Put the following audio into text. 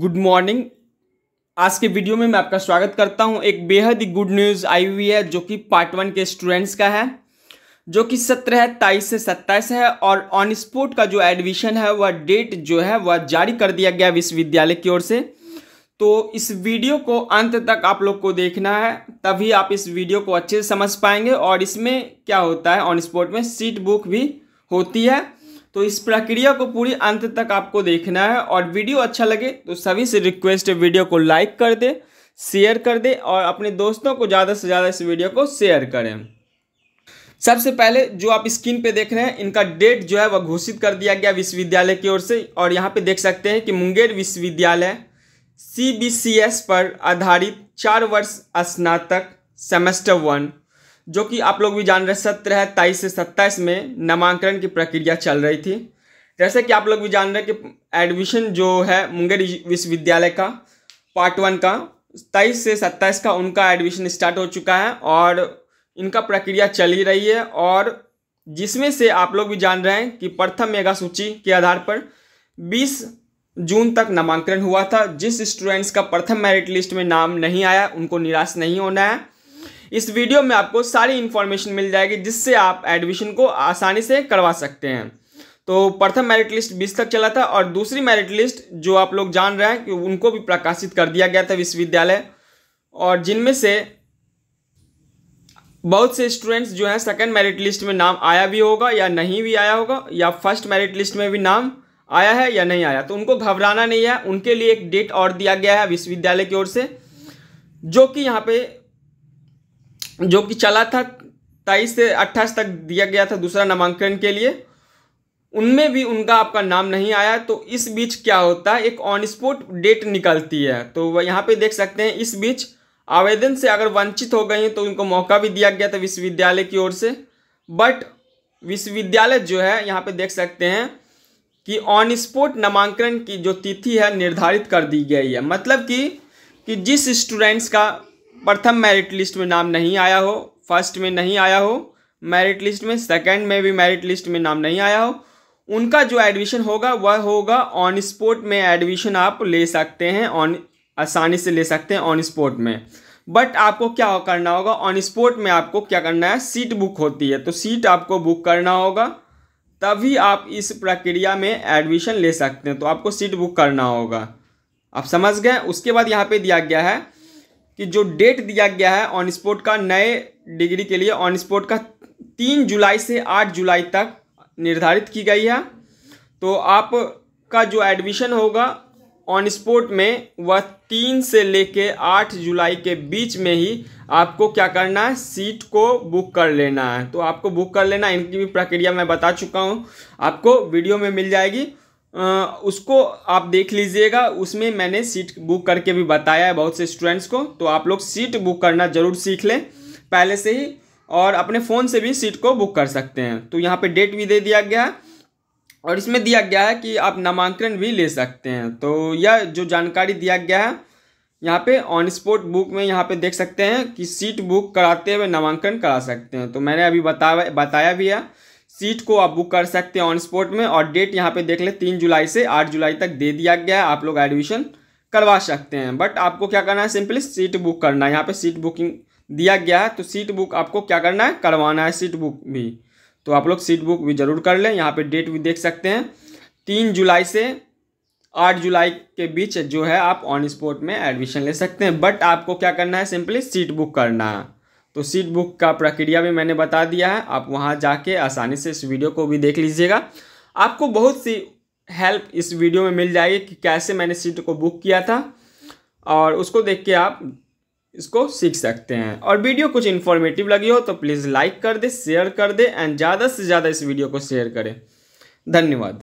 good morning आज के video में मैं आपका स्वागत करता हूं एक बेहद ही गुड न्यूज़ आई हुई है जो कि पार्ट वन के स्टूडेंट्स का है जो कि सत्रह तेईस से सत्ताईस है और ऑन स्पोर्ट का जो एडमिशन है वह डेट जो है वह जारी कर दिया गया विश्वविद्यालय की ओर से तो इस वीडियो को अंत तक आप लोग को देखना है तभी आप इस वीडियो को अच्छे से समझ पाएंगे और इसमें क्या होता है ऑन स्पोर्ट में सीट बुक भी होती है तो इस प्रक्रिया को पूरी अंत तक आपको देखना है और वीडियो अच्छा लगे तो सभी से रिक्वेस्ट है वीडियो को लाइक कर दे शेयर कर दे और अपने दोस्तों को ज़्यादा से ज़्यादा इस वीडियो को शेयर करें सबसे पहले जो आप स्क्रीन पे देख रहे हैं इनका डेट जो है वह घोषित कर दिया गया विश्वविद्यालय की ओर से और यहाँ पे देख सकते हैं कि मुंगेर विश्वविद्यालय सी पर आधारित चार वर्ष स्नातक सेमेस्टर वन जो कि आप लोग भी जान रहे सत्र है तेईस से सत्ताईस में नामांकन की प्रक्रिया चल रही थी जैसे कि आप लोग भी जान रहे कि एडमिशन जो है मुंगेर विश्वविद्यालय का पार्ट वन का तेईस से सत्ताईस का उनका एडमिशन स्टार्ट हो चुका है और इनका प्रक्रिया चल ही रही है और जिसमें से आप लोग भी जान रहे हैं कि प्रथम मेगा सूची के आधार पर 20 जून तक नामांकन हुआ था जिस स्टूडेंट्स का प्रथम मेरिट लिस्ट में नाम नहीं आया उनको निराश नहीं होना है इस वीडियो में आपको सारी इन्फॉर्मेशन मिल जाएगी जिससे आप एडमिशन को आसानी से करवा सकते हैं तो प्रथम मेरिट लिस्ट बीस तक चला था और दूसरी मेरिट लिस्ट जो आप लोग जान रहे हैं कि उनको भी प्रकाशित कर दिया गया था विश्वविद्यालय और जिनमें से बहुत से स्टूडेंट्स जो हैं सेकेंड मेरिट लिस्ट में नाम आया भी होगा या नहीं भी आया होगा या फर्स्ट मेरिट लिस्ट में भी नाम आया है या नहीं आया तो उनको घबराना नहीं है उनके लिए एक डेट और दिया गया है विश्वविद्यालय की ओर से जो कि यहाँ पे जो कि चला था तेईस से अट्ठाईस तक दिया गया था दूसरा नामांकन के लिए उनमें भी उनका आपका नाम नहीं आया तो इस बीच क्या होता है एक ऑन स्पॉट डेट निकलती है तो यहाँ पे देख सकते हैं इस बीच आवेदन से अगर वंचित हो गई हैं तो उनको मौका भी दिया गया था विश्वविद्यालय की ओर से बट विश्वविद्यालय जो है यहाँ पे देख सकते हैं कि ऑन स्पॉट नामांकन की जो तिथि है निर्धारित कर दी गई है मतलब कि कि जिस स्टूडेंट्स का प्रथम मेरिट लिस्ट में नाम नहीं आया हो फर्स्ट में नहीं आया हो मेरिट लिस्ट में सेकंड में भी मेरिट लिस्ट में नाम नहीं आया हो उनका जो एडमिशन होगा वह होगा ऑन स्पॉट में एडमिशन आप ले सकते हैं ऑन आसानी से ले सकते हैं ऑन स्पॉट में बट आपको क्या करना होगा ऑन स्पॉट में आपको क्या करना है सीट बुक होती है तो सीट आपको बुक करना होगा तभी आप इस प्रक्रिया में एडमिशन ले सकते हैं तो आपको सीट बुक करना होगा आप समझ गए उसके बाद यहाँ पे दिया गया है कि जो डेट दिया गया है ऑन स्पॉट का नए डिग्री के लिए ऑन स्पॉट का तीन जुलाई से आठ जुलाई तक निर्धारित की गई है तो आपका जो एडमिशन होगा ऑन स्पॉट में वह तीन से लेके आठ जुलाई के बीच में ही आपको क्या करना है सीट को बुक कर लेना है तो आपको बुक कर लेना इनकी भी प्रक्रिया मैं बता चुका हूँ आपको वीडियो में मिल जाएगी उसको आप देख लीजिएगा उसमें मैंने सीट बुक करके भी बताया है बहुत से स्टूडेंट्स को तो आप लोग सीट बुक करना ज़रूर सीख लें पहले से ही और अपने फ़ोन से भी सीट को बुक कर सकते हैं तो यहाँ पे डेट भी दे दिया गया है और इसमें दिया गया है कि आप नामांकन भी ले सकते हैं तो यह जो जानकारी दिया गया है यहाँ पे ऑन स्पॉट बुक में यहाँ पे देख सकते हैं कि सीट बुक कराते हुए नामांकन करा सकते हैं तो मैंने अभी बता बताया भी है सीट को आप बुक कर सकते हैं ऑन स्पॉट में और डेट यहाँ पे देख ले तीन जुलाई से आठ जुलाई तक दे दिया गया है आप लोग एडमिशन करवा सकते हैं बट आपको क्या करना है सिंपली सीट बुक करना है यहाँ पे सीट बुकिंग दिया गया है तो सीट बुक आपको क्या करना है करवाना है सीट बुक भी तो आप लोग सीट बुक भी ज़रूर कर लें यहाँ पर डेट भी देख सकते हैं तीन जुलाई से आठ जुलाई के बीच जो है आप ऑन स्पॉट में एडमिशन ले सकते हैं बट आपको क्या करना है सिंपली सीट बुक करना है तो सीट बुक का प्रक्रिया भी मैंने बता दिया है आप वहाँ जाके आसानी से इस वीडियो को भी देख लीजिएगा आपको बहुत सी हेल्प इस वीडियो में मिल जाएगी कि कैसे मैंने सीट को बुक किया था और उसको देख के आप इसको सीख सकते हैं और वीडियो कुछ इन्फॉर्मेटिव लगी हो तो प्लीज़ लाइक कर दे शेयर कर दे एंड ज़्यादा से ज़्यादा इस वीडियो को शेयर करें धन्यवाद